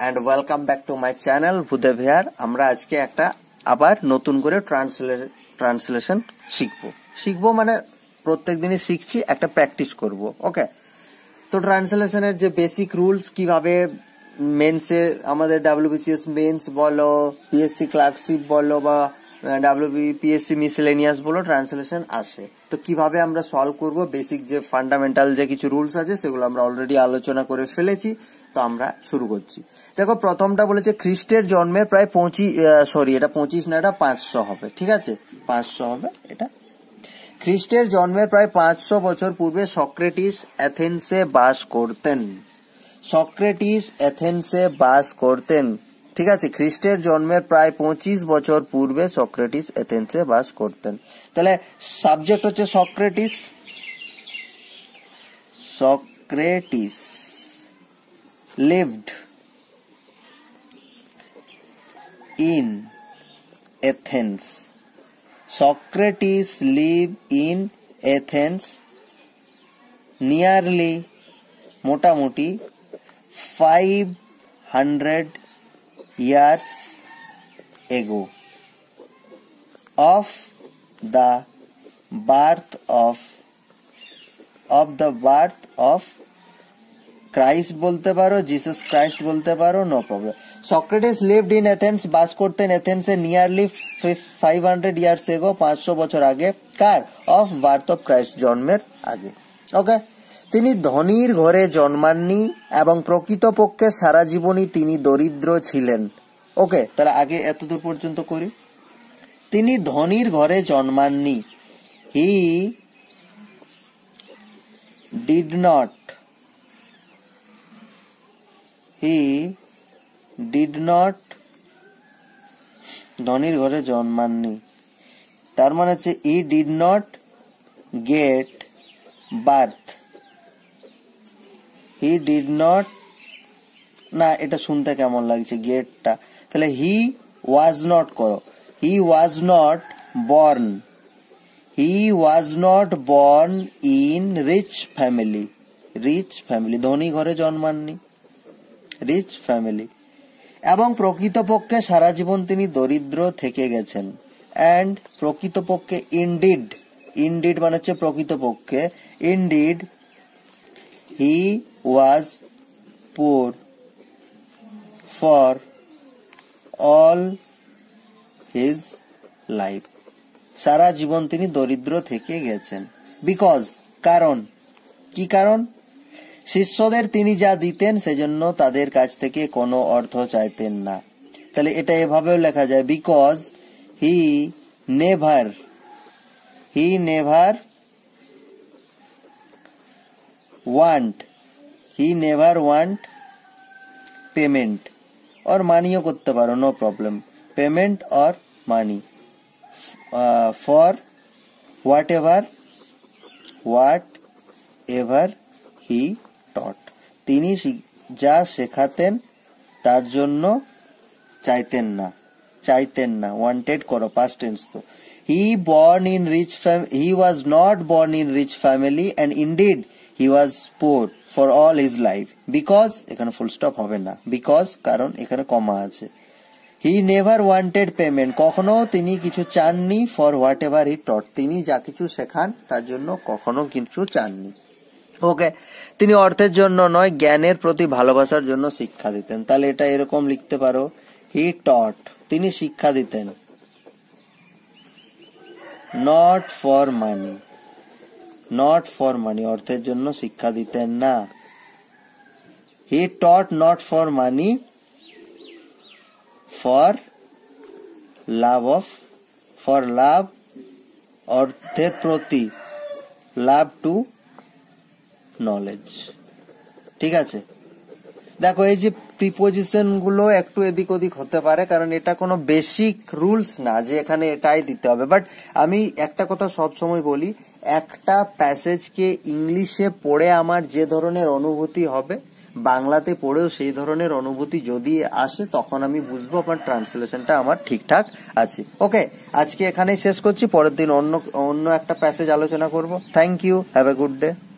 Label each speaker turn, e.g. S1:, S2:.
S1: And welcome back to my channel Bhudeb here আমরা আজকে একটা আবার নতুন করে ট্রান্সলেশন শিখব শিখবো মানে প্রত্যেক দিনই শিখছি একটা প্র্যাকটিস করব ওকে তো ট্রান্সলেশনের যে বেসিক রুলস কিভাবে মেন্সে আমাদের ডাব্লিউবিসিএস মেন্স বলো পিএসসি ক্লার্কশিপ বলো বা ডাব্লিউবিপিএসসি মিসেলেনিয়াস বলে ট্রান্সলেশন আসে তো কিভাবে আমরা সলভ করব বেসিক যে ফান্ডামেন্টাল যে কিছু রুলস আছে সেগুলো আমরা অলরেডি আলোচনা করে ফেলেছি তো আমরা শুরু করছি দেখো প্রথমটা বলেছে খ্রিস্টের জন্মে প্রায় পঁচিশ সরি এটা পঁচিশ না এটা পাঁচশো হবে ঠিক আছে পাঁচশো হবে এটা খ্রিস্টের জন্মের প্রায় পাঁচশো বছর পূর্বে সক্রেটিস অ্যাথেন্সে বাস করতেন সক্রেটিস অ্যাথেন্সে বাস করতেন ठीक है ख्रीटर जन्मे प्राय पचिस बचर पूर्वे सक्रेटिस एथेंसे बस करतें सबजेक्ट हम Socrates Socrates lived in Athens Socrates live in Athens nearly मोटामोटी five hundred years ago of the birth of of the birth of Christ বলতে পারো জিসাস ক্রাইস্ট বলতে পারো no problem Socrates lived in Athens বাস করতেন এথেন্সে nearly five hundred years ago পাঁচশো বছর আগে কার অফ বার্থ অফ ক্রাইস্ট জন্মের আগে ওকে তিনি ধনীর ঘরে জন্মাননি এবং প্রকৃতপক্ষে সারা জীবনই তিনি দরিদ্র ছিলেন ওকে তাহলে আগে এতদূর পর্যন্ত করি তিনি ধনীর ঘরে জন্মাননি he did not he did not ধনির ঘরে জন্মাননি তার মানে হচ্ছে he did not get birth he did not না এটা শুনতে কেমন লাগছে গেটটা তাহলে হি ওয়াজ নট করো he was not born he was not born in rich family rich family ধনী ঘরে জন্মাননি রিচ ফ্যামিলি এবং প্রকৃতপক্ষে সারা জীবন তিনি দরিদ্র থেকে গেছেন অ্যান্ড প্রকৃতপক্ষে ইনডিড ইনডিড মানে হচ্ছে প্রকৃতপক্ষে indeed He was poor for all his life. সারা জীবন তিনি দরিদ্র থেকে গেছেন বিকজ কারণ কি কারণ শিষ্যদের তিনি যা দিতেন সেজন্য তাদের কাছ থেকে কোনো অর্থ চাইতেন না তাহলে এটা এভাবেও লেখা যায় because he never he never want he never want payment or মানিও করতে পারো no problem payment or money for whatever whatever he taught তিনি যা শেখাতেন তার জন্য চাইতেন না চাইতেন না ওয়ান্টেড করো পাস্ট টেন্স তো He born in rich fam he was not born in rich family and indeed he was poor for all his life. Because এখানে ফুল স্টপ হবে না বিকজ কারণ এখানে কমা আছে হি নেভার ওয়ান্টেড পেমেন্ট কখনো তিনি কিছু চাননি for whatever he taught তিনি যা কিছু শেখান তার জন্য কখনো কিছু চাননি ওকে তিনি অর্থের জন্য নয় জ্ঞানের প্রতি ভালোবাসার জন্য শিক্ষা দিতেন তাহলে এটা এরকম লিখতে পারো হি টট তিনি শিক্ষা দিতেন not for money not for money অর্থের জন্য শিক্ষা দিতেন না he taught not for money for love of for love অর্থের প্রতি লাভ টু নলেজ ঠিক আছে দেখো এই যে প্রিপোজিশন গুলো একটু এদিক ওদিক হতে পারে কারণ এটা কোনো বেসিক রুলস না যে এখানে এটাই দিতে হবে বাট আমি একটা কথা সবসময় বলি একটা প্যাসেজকে ইংলিশে পড়ে আমার যে ধরনের অনুভূতি হবে বাংলাতে পড়েও সেই ধরনের অনুভূতি যদি আসে তখন আমি বুঝবো আমার ট্রান্সলেশনটা আমার ঠিকঠাক আছে ওকে আজকে এখানেই শেষ করছি পরের দিন অন্য অন্য একটা প্যাসেজ আলোচনা করব thank you have a good day